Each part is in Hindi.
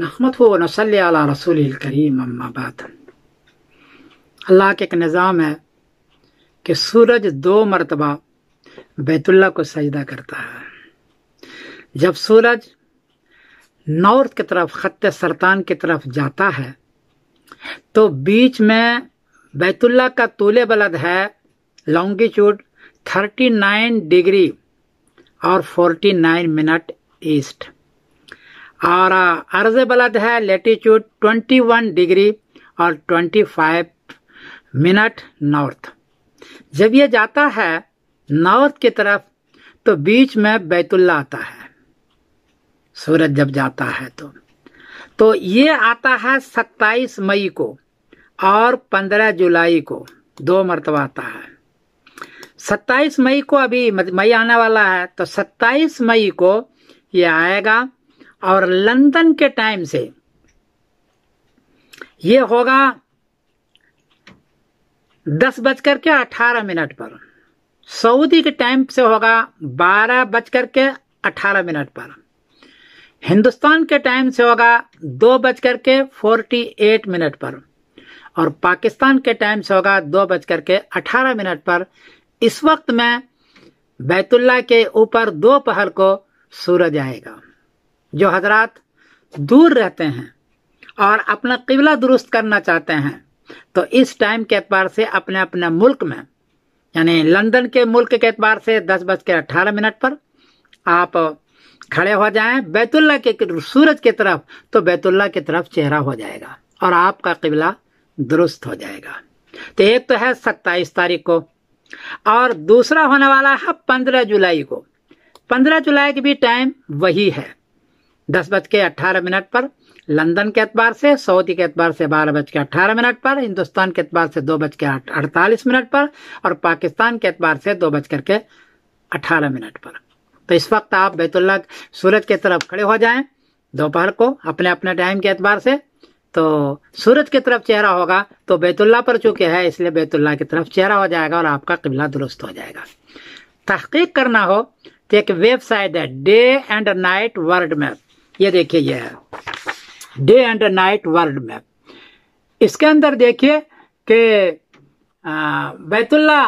नहमत हो नसल रसूल करीम अम्मा अल्लाह के एक निज़ाम है कि सूरज दो मरतबा बैतुल्ला को सजदा करता है जब सूरज नॉर्थ की तरफ ख़त सरतान की तरफ जाता है तो बीच में बैतुल्ला का तोले बलद है लॉन्गिट्यूड 39 डिग्री और 49 मिनट ईस्ट और बलद है लेटीट्यूड 21 डिग्री और 25 मिनट नॉर्थ जब ये जाता है नॉर्थ की तरफ तो बीच में बैतुल्ला आता है सूरज जब जाता है तो तो ये आता है 27 मई को और 15 जुलाई को दो मरतबा आता है 27 मई को अभी मई आने वाला है तो 27 मई को ये आएगा और लंदन के टाइम से यह होगा दस बजकर के अठारह मिनट पर सऊदी के टाइम से होगा बारह बजकर के अठारह मिनट पर हिंदुस्तान के टाइम से होगा दो बजकर के फोर्टी एट मिनट पर और पाकिस्तान के टाइम से होगा दो बजकर के अठारह मिनट पर इस वक्त मैं बैतुल्ला के ऊपर दोपहर को सूरज आएगा जो हजरात दूर रहते हैं और अपना किबला दुरुस्त करना चाहते हैं तो इस टाइम के अतबार से अपने अपने मुल्क में यानी लंदन के मुल्क के अतबार से दस बज के अट्ठारह मिनट पर आप खड़े हो जाएं बैतुल्ला के सूरज की तरफ तो बैतुल्ला की तरफ चेहरा हो जाएगा और आपका किबला दुरुस्त हो जाएगा तो एक तो है सत्ताईस तारीख को और दूसरा होने वाला है पंद्रह जुलाई को पंद्रह जुलाई की भी टाइम वही है दस बज के अट्ठारह मिनट पर लंदन के अतबार से सऊदी के अतबार से बारह बज के अट्ठारह मिनट पर हिंदुस्तान के अतबार से दो बज के अड़तालीस मिनट पर और पाकिस्तान के अतबार से दो बज करके अठारह मिनट पर तो इस वक्त आप बैतुल्ला सूरज की तरफ खड़े हो जाएं दोपहर को अपने अपने टाइम के अतबार से तो सूरज की तरफ चेहरा होगा तो बैतुल्ला पर चुके हैं इसलिए बैतुल्ला की तरफ चेहरा हो जाएगा और आपका किबला दुरुस्त हो जाएगा तहकीक करना हो तो एक वेबसाइट है day and night world map ये देखिए यह है day and night world map इसके अंदर देखिए कि बैतुल्ला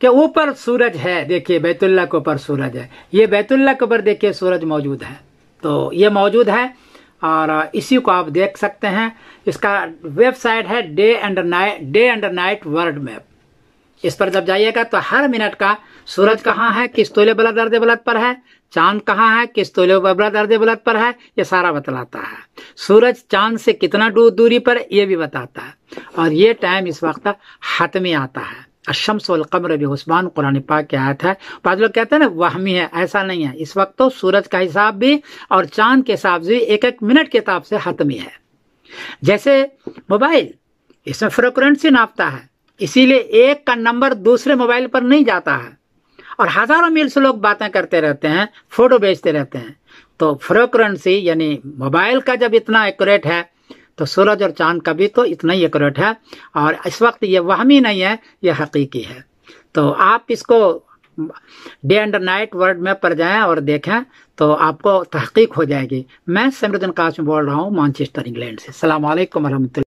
के ऊपर सूरज है देखिए बैतुल्ला के ऊपर सूरज है ये बैतुल्ला के ऊपर देखिए सूरज मौजूद है तो ये मौजूद है और इसी को आप देख सकते हैं इसका वेबसाइट है day and night day and night world map इस पर जब जाइएगा तो हर मिनट का सूरज कहाँ है किस तोले बला दर्द बलत पर है चांद कहाँ है किस तोले बबला दर्द बलत पर है ये सारा बतलाता है सूरज चांद से कितना दूरी पर ये भी बताता है और ये टाइम इस वक्त हाथ में आता है अशम्स कमर भी उस्मान कुरान पाक के आयत है बाद लोग कहते हैं ना वहमी है ऐसा नहीं है इस वक्त तो सूरज का हिसाब भी और चांद के हिसाब से एक एक मिनट के हिसाब से हतमी है जैसे मोबाइल इसमें फ्रिक्वेंसी नापता है इसीलिए एक का नंबर दूसरे मोबाइल पर नहीं जाता है और हजारों मील से लोग बातें करते रहते हैं फोटो भेजते रहते हैं तो फ्रोक्रेंसी यानी मोबाइल का जब इतना एक्यूरेट है तो सूरज और चांद का भी तो इतना ही एक्यूरेट है और इस वक्त ये वहमी नहीं है ये हकीकी है तो आप इसको डे एंड नाइट वर्ल्ड में पर जाएं और देखें तो आपको तहकीक हो जाएगी मैं काश में बोल रहा हूँ मानचेस्टर इंग्लैंड से सलामकुम वरहमत